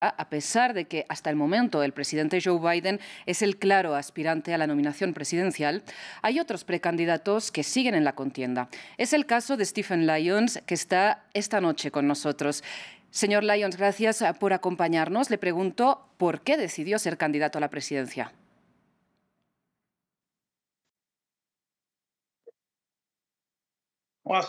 a pesar de que hasta el momento el presidente Joe Biden es el claro aspirante a la nominación presidencial, hay otros precandidatos que siguen en la contienda. Es el caso de Stephen Lyons, que está esta noche con nosotros. Señor Lyons, gracias ah, por acompañarnos. Le pregunto por qué decidió ser candidato a la presidencia. Um,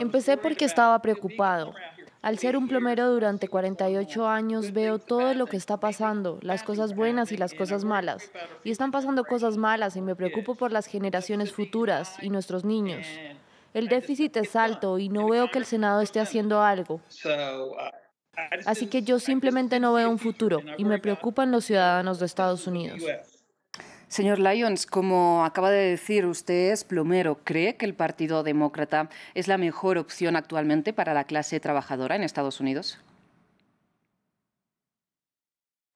Empecé porque estaba preocupado. Al ser un plomero durante 48 años veo todo lo que está pasando, las cosas buenas y las cosas malas. Y están pasando cosas malas y me preocupo por las generaciones futuras y nuestros niños. El déficit es alto y no veo que el Senado esté haciendo algo. Uh, Así que yo simplemente no veo un futuro y me preocupan los ciudadanos de Estados Unidos. Señor Lyons, como acaba de decir, usted plomero. ¿Cree que el Partido Demócrata es la mejor opción actualmente para la clase trabajadora en Estados Unidos?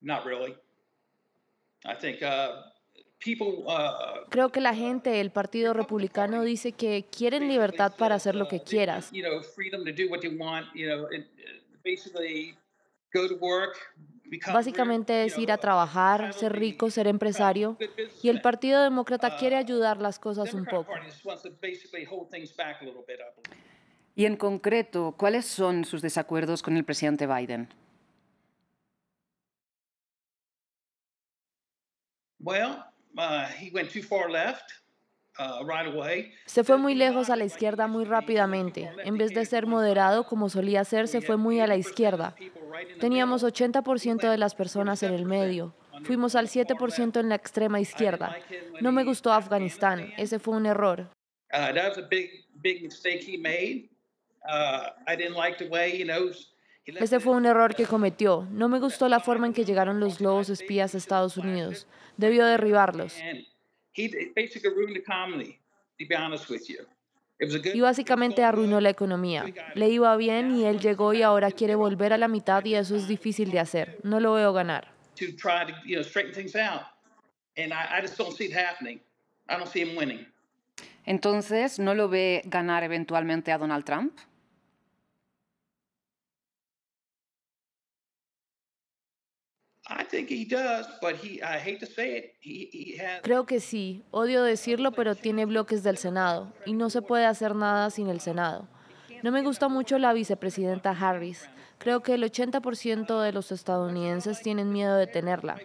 Not really. Uh, uh, Creo que la gente, el Partido Republicano, dice que quieren libertad para hacer lo uh, que quieras. Básicamente es ir a trabajar, ser rico, ser empresario. Y el Partido Demócrata uh, quiere ayudar las cosas un poco. Y en concreto, ¿cuáles son sus desacuerdos con el presidente Biden? Se fue muy lejos a la izquierda muy rápidamente. En vez de ser moderado como solía ser, se fue muy a la izquierda. Teníamos 80% de las personas en el medio. Fuimos al 7% en la extrema izquierda. No me gustó Afganistán. Ese fue un error. Uh, Ese fue un error que cometió. No me gustó la forma en que llegaron los globos espías a Estados Unidos. Debió derribarlos. Pues, y básicamente arruinó la economía. Le iba bien y él llegó y ahora quiere volver a la mitad y eso es difícil de hacer. No lo veo ganar. Entonces, ¿no lo ve ganar eventualmente a Donald Trump? Creo que sí, odio decirlo, pero tiene bloques del Senado y no se puede hacer nada sin el Senado. No me gusta mucho la vicepresidenta Harris. Creo que el 80% de los estadounidenses tienen miedo de tenerla.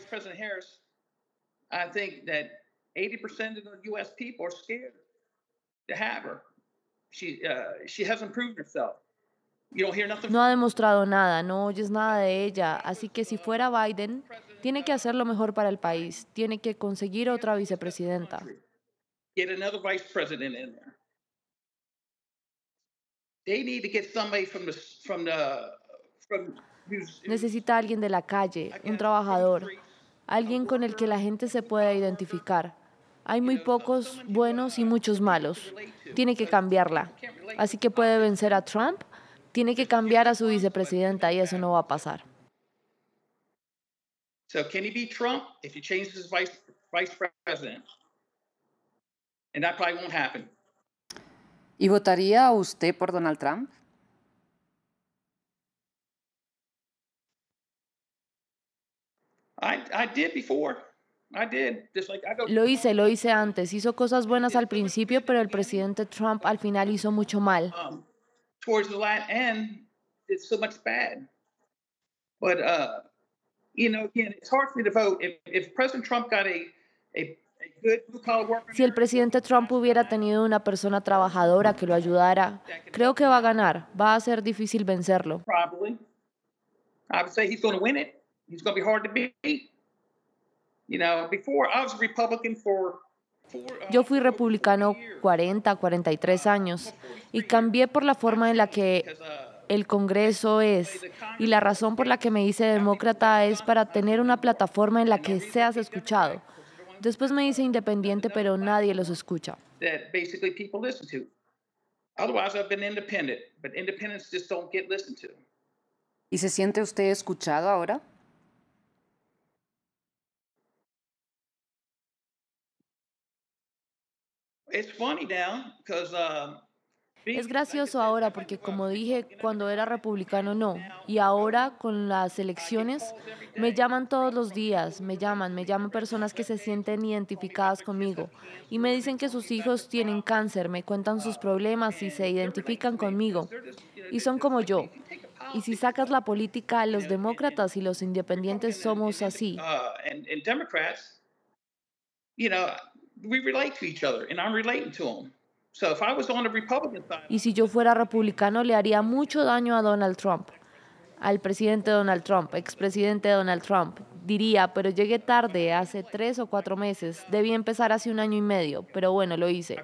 No ha demostrado nada, no oyes nada de ella, así que si fuera Biden, tiene que hacer lo mejor para el país, tiene que conseguir otra vicepresidenta. Necesita alguien de la calle, un trabajador, alguien con el que la gente se pueda identificar. Hay muy pocos buenos y muchos malos. Tiene que cambiarla. Así que puede vencer a Trump tiene que cambiar a su vicepresidenta y eso no va a pasar. ¿Y votaría usted por Donald Trump? Lo hice, lo hice antes. Hizo cosas buenas al principio, pero el presidente Trump al final hizo mucho mal. Um, towards the line and it's so much bad. But uh, you know, again, it's hard for me to vote. If, if President Trump got a, a Si el presidente Trump hubiera tenido una persona trabajadora que lo ayudara, creo que va a ganar. Va a ser difícil vencerlo. I would say he's going to win it. He's going to be hard to beat. You know, before I was a Republican for Yo fui republicano 40, 43 años y cambié por la forma en la que el Congreso es y la razón por la que me hice demócrata es para tener una plataforma en la que seas escuchado. Después me hice independiente, pero nadie los escucha. ¿Y se siente usted escuchado ahora? Um, es gracioso ahora porque, como dije, cuando era republicano no. Y ahora con las elecciones me llaman todos los días, me llaman, me llaman personas que se sienten identificadas conmigo. Y me dicen que sus hijos tienen cáncer, me cuentan sus uh, problemas y se identifican conmigo. Y son como yo. Y si sacas la política, los demócratas y los independientes somos así. Uh, y si yo fuera republicano, le haría mucho daño a Donald Trump, al presidente Donald Trump, expresidente Donald Trump. Diría, pero llegué tarde, hace tres o cuatro meses. Debí empezar hace un año y medio, pero bueno, lo hice.